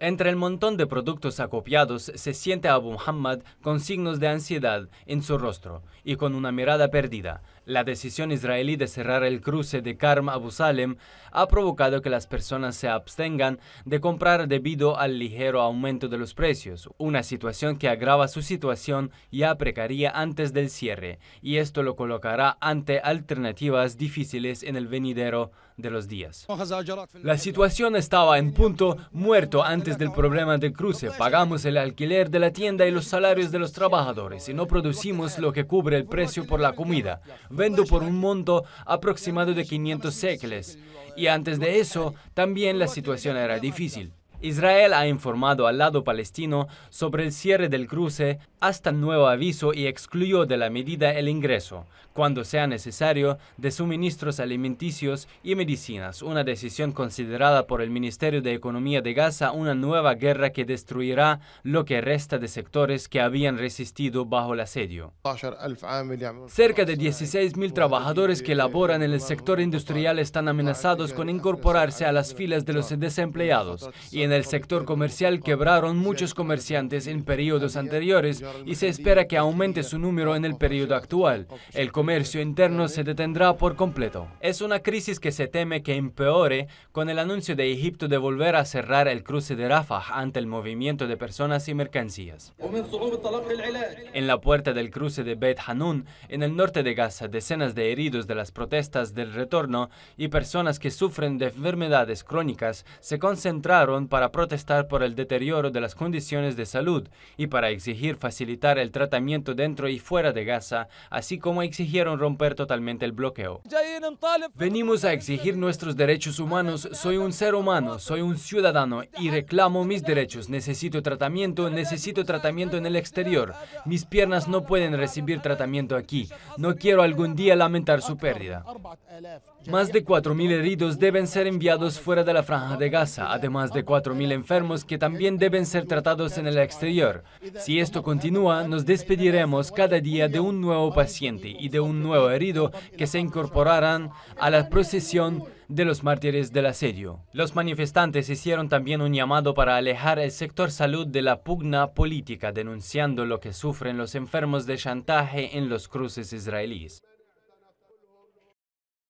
Entre el montón de productos acopiados se siente Abu Muhammad con signos de ansiedad en su rostro y con una mirada perdida, la decisión israelí de cerrar el cruce de Karm Abu Salem ha provocado que las personas se abstengan de comprar debido al ligero aumento de los precios, una situación que agrava su situación ya precaria antes del cierre, y esto lo colocará ante alternativas difíciles en el venidero de los días. La situación estaba en punto muerto antes del problema del cruce. Pagamos el alquiler de la tienda y los salarios de los trabajadores y no producimos lo que cubre el precio por la comida vendo por un monto aproximado de 500 secles, Y antes de eso, también la situación era difícil. Israel ha informado al lado palestino sobre el cierre del cruce hasta nuevo aviso y excluyó de la medida el ingreso, cuando sea necesario, de suministros alimenticios y medicinas, una decisión considerada por el Ministerio de Economía de Gaza una nueva guerra que destruirá lo que resta de sectores que habían resistido bajo el asedio. Cerca de 16.000 trabajadores que laboran en el sector industrial están amenazados con incorporarse a las filas de los desempleados en el sector comercial quebraron muchos comerciantes en periodos anteriores y se espera que aumente su número en el periodo actual. El comercio interno se detendrá por completo. Es una crisis que se teme que empeore con el anuncio de Egipto de volver a cerrar el cruce de Rafah ante el movimiento de personas y mercancías. En la puerta del cruce de Beit Hanun, en el norte de Gaza, decenas de heridos de las protestas del retorno y personas que sufren de enfermedades crónicas se concentraron para para protestar por el deterioro de las condiciones de salud y para exigir facilitar el tratamiento dentro y fuera de Gaza, así como exigieron romper totalmente el bloqueo. Venimos a exigir nuestros derechos humanos, soy un ser humano, soy un ciudadano y reclamo mis derechos, necesito tratamiento, necesito tratamiento en el exterior, mis piernas no pueden recibir tratamiento aquí, no quiero algún día lamentar su pérdida. Más de 4.000 heridos deben ser enviados fuera de la franja de Gaza, además de 4.000 enfermos que también deben ser tratados en el exterior. Si esto continúa, nos despediremos cada día de un nuevo paciente y de un nuevo herido que se incorporarán a la procesión de los mártires del asedio. Los manifestantes hicieron también un llamado para alejar el sector salud de la pugna política, denunciando lo que sufren los enfermos de chantaje en los cruces israelíes.